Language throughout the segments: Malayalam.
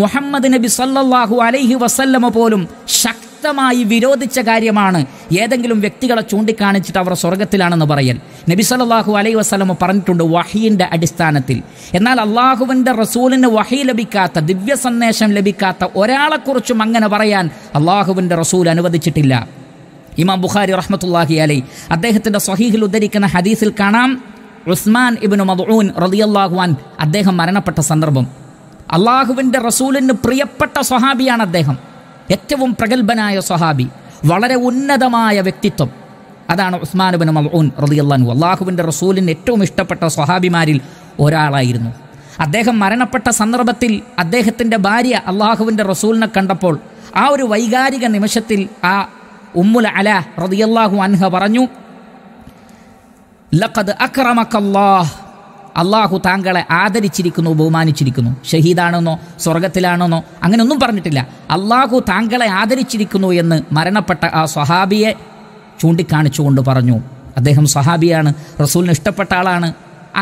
മുഹമ്മദ് നബി സല്ലല്ലാഹു അലൈഹി വസല്ലമ പോലും ശക്തമായി വിരോധിച്ച കാര്യമാണ് ഏതെങ്കിലും വ്യക്തികളെ ചൂണ്ടിക്കാണിച്ചിട്ട് അവർ സ്വർഗത്തിലാണെന്ന് പറയൽ നബി സല്ലല്ലാഹു അലൈഹി വസല്ലമ പറഞ്ഞിട്ടുണ്ട് വഹീൻ്റെ അടിസ്ഥാനത്തിൽ എന്നാൽ അള്ളാഹുവിൻ്റെ റസൂലിന് വഹി ലഭിക്കാത്ത ദിവ്യ സന്ദേശം ലഭിക്കാത്ത ഒരാളെക്കുറിച്ചും അങ്ങനെ പറയാൻ അള്ളാഹുവിൻ്റെ റസൂൽ അനുവദിച്ചിട്ടില്ല ഇമാം ബുഖാരി റഹ്മത്തുല്ലാഹി അലൈ അദ്ദേഹത്തിൻ്റെ സ്വഹീഹിൽ ഉദ്ധരിക്കുന്ന ഹദീസിൽ കാണാം ഉസ്മാൻ ഇബിൻ മദ്ഊൻ റളിയല്ലാഹു അൻ അദ്ദേഹം മരണപ്പെട്ട സന്ദർഭം അള്ളാഹുവിൻ്റെ റസൂലിന് പ്രിയപ്പെട്ട സ്വഹാബിയാണ് അദ്ദേഹം ഏറ്റവും പ്രഗത്ഭനായ സ്വഹാബി വളരെ ഉന്നതമായ വ്യക്തിത്വം അതാണ് ഉസ്മാൻ ഉസ്മാനുബിൻ മൽഊൻ റതിയല്ലാനു അള്ളാഹുവിൻ്റെ റസൂലിന് ഏറ്റവും ഇഷ്ടപ്പെട്ട സ്വഹാബിമാരിൽ ഒരാളായിരുന്നു അദ്ദേഹം മരണപ്പെട്ട സന്ദർഭത്തിൽ അദ്ദേഹത്തിൻ്റെ ഭാര്യ അള്ളാഹുവിൻ്റെ റസൂലിനെ കണ്ടപ്പോൾ ആ ഒരു വൈകാരിക നിമിഷത്തിൽ ആ ഉമ്മുൽ അല റതിയല്ലാഹു അൻഹ പറഞ്ഞു ലഖദ് അക്രമക്കല്ലാഹ് അള്ളാഹു താങ്കളെ ആദരിച്ചിരിക്കുന്നു ബഹുമാനിച്ചിരിക്കുന്നു ഷഹീദാണെന്നോ സ്വർഗത്തിലാണെന്നോ അങ്ങനെയൊന്നും പറഞ്ഞിട്ടില്ല അള്ളാഹു താങ്കളെ ആദരിച്ചിരിക്കുന്നു എന്ന് മരണപ്പെട്ട ആ സ്വഹാബിയെ ചൂണ്ടിക്കാണിച്ചുകൊണ്ട് പറഞ്ഞു അദ്ദേഹം സ്വഹാബിയാണ് റസൂലിന് ഇഷ്ടപ്പെട്ട ആളാണ്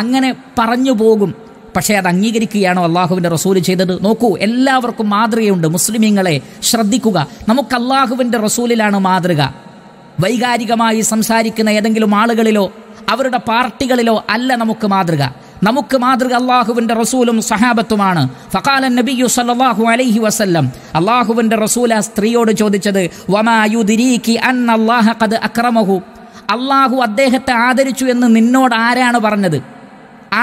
അങ്ങനെ പറഞ്ഞു പോകും പക്ഷേ അത് അംഗീകരിക്കുകയാണോ അള്ളാഹുവിൻ്റെ റസൂൽ ചെയ്തത് നോക്കൂ എല്ലാവർക്കും മാതൃകയുണ്ട് മുസ്ലിമീങ്ങളെ ശ്രദ്ധിക്കുക നമുക്ക് അള്ളാഹുവിൻ്റെ റസൂലിലാണ് മാതൃക വൈകാരികമായി സംസാരിക്കുന്ന ഏതെങ്കിലും ആളുകളിലോ അവരുടെ പാർട്ടികളിലോ അല്ല നമുക്ക് മാതൃക നമുക്ക് മാതൃക അള്ളാഹുവിൻ്റെ റസൂലും സഹാബത്തുമാണ് ഫക്കാലൻ നബിയു സല്ലാഹു അലൈഹി വസല്ലം അള്ളാഹുവിൻ്റെ റസൂല സ്ത്രീയോട് ചോദിച്ചത് അക്രമഹു അള്ളാഹു അദ്ദേഹത്തെ ആദരിച്ചു എന്ന് നിന്നോട് ആരാണ് പറഞ്ഞത്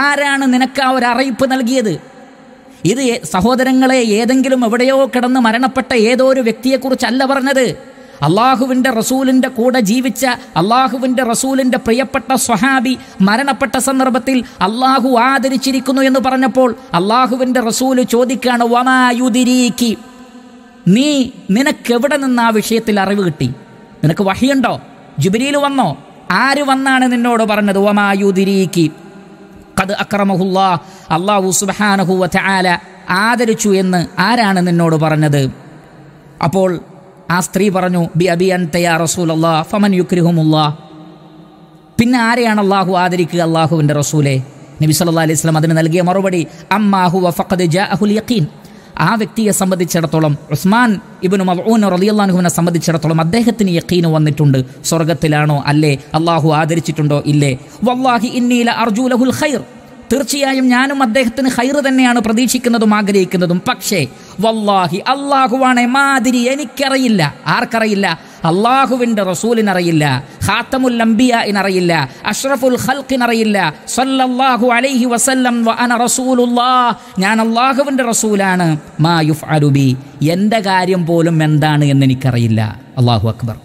ആരാണ് നിനക്ക് ആ ഒരു അറിയിപ്പ് നൽകിയത് ഇത് സഹോദരങ്ങളെ ഏതെങ്കിലും എവിടെയോ കിടന്ന് മരണപ്പെട്ട ഏതോ ഒരു വ്യക്തിയെക്കുറിച്ചല്ല പറഞ്ഞത് അള്ളാഹുവിൻ്റെ റസൂലിൻ്റെ കൂടെ ജീവിച്ച അള്ളാഹുവിൻ്റെ റസൂലിൻ്റെ പ്രിയപ്പെട്ട സ്വഹാബി മരണപ്പെട്ട സന്ദർഭത്തിൽ അള്ളാഹു ആദരിച്ചിരിക്കുന്നു എന്ന് പറഞ്ഞപ്പോൾ അള്ളാഹുവിൻ്റെ റസൂല് ചോദിക്കുകയാണ് വമായുതിരീക്കി നീ നിനക്കെവിടെ നിന്ന് ആ വിഷയത്തിൽ അറിവ് കിട്ടി നിനക്ക് വഹിയുണ്ടോ ജുബിലിയിൽ വന്നോ ആര് വന്നാണ് നിന്നോട് പറഞ്ഞത് വമായുതിരീക്കി കത് അക്രമഹുല്ല അള്ളാഹു സുബാനഹുവ ആദരിച്ചു എന്ന് ആരാണ് നിന്നോട് പറഞ്ഞത് അപ്പോൾ ആ സ്ത്രീ പറഞ്ഞു ബി അബി അൻ തയാ റസൂൽ ഫമൻ യുക്രിഹുമുല്ലാ പിന്നെ ആരെയാണ് അള്ളാഹു ആദരിക്കുക അള്ളാഹുവിൻ്റെ റസൂലെ നബി സല്ലാ അലൈഹി സ്വലം അതിന് നൽകിയ മറുപടി അമ്മാഹു വഫഖദ് ജഅഹുൽ യഖീൻ ആ വ്യക്തിയെ സംബന്ധിച്ചിടത്തോളം ഉസ്മാൻ ഇബിനു മവൂൻ റലിയല്ലാൻഹുവിനെ സംബന്ധിച്ചിടത്തോളം അദ്ദേഹത്തിന് യക്കീന് വന്നിട്ടുണ്ട് സ്വർഗത്തിലാണോ അല്ലേ അള്ളാഹു ആദരിച്ചിട്ടുണ്ടോ ഇല്ലേ വല്ലാഹി ഇന്നീല അർജുലഹുൽ ഖൈർ തീർച്ചയായും ഞാനും അദ്ദേഹത്തിന് ഹൈറ് തന്നെയാണ് പ്രതീക്ഷിക്കുന്നതും ആഗ്രഹിക്കുന്നതും പക്ഷേ വല്ലാഹി അള്ളാഹുവാണ് മാതിരി എനിക്കറിയില്ല ആർക്കറിയില്ല അള്ളാഹുവിൻ്റെ റസൂലിനറിയില്ല ഹാത്തമുൽ അംബിയ ഇനറിയില്ല അഷ്റഫുൽ ഖൽഖിനറിയില്ല സല്ലല്ലാഹു അലൈഹി വസല്ലം വ അന റസൂലുല്ലാ ഞാൻ അള്ളാഹുവിൻ്റെ റസൂലാണ് മാ യുഫ് അലുബി എൻ്റെ കാര്യം പോലും എന്താണ് എന്നെനിക്കറിയില്ല അള്ളാഹു അക്ബർ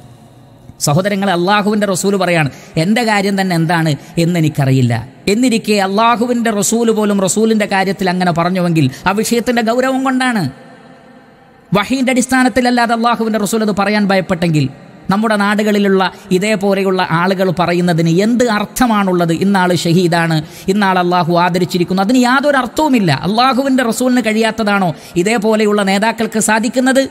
സഹോദരങ്ങളെ അള്ളാഹുവിൻ്റെ റസൂൽ പറയാണ് എൻ്റെ കാര്യം തന്നെ എന്താണ് എന്നെനിക്കറിയില്ല എന്നിരിക്കെ അള്ളാഹുവിൻ്റെ റസൂല് പോലും റസൂലിൻ്റെ കാര്യത്തിൽ അങ്ങനെ പറഞ്ഞുവെങ്കിൽ ആ വിഷയത്തിൻ്റെ ഗൗരവം കൊണ്ടാണ് വഹീൻ്റെ അടിസ്ഥാനത്തിലല്ലാതെ അള്ളാഹുവിൻ്റെ റസൂൽ അത് പറയാൻ ഭയപ്പെട്ടെങ്കിൽ നമ്മുടെ നാടുകളിലുള്ള ഇതേപോലെയുള്ള ആളുകൾ പറയുന്നതിന് എന്ത് അർത്ഥമാണുള്ളത് ഇന്നാൾ ഷഹീദാണ് ഇന്നാൾ അള്ളാഹു ആദരിച്ചിരിക്കുന്നു അതിന് യാതൊരു അർത്ഥവുമില്ല അള്ളാഹുവിൻ്റെ റസൂലിന് കഴിയാത്തതാണോ ഇതേപോലെയുള്ള നേതാക്കൾക്ക് സാധിക്കുന്നത്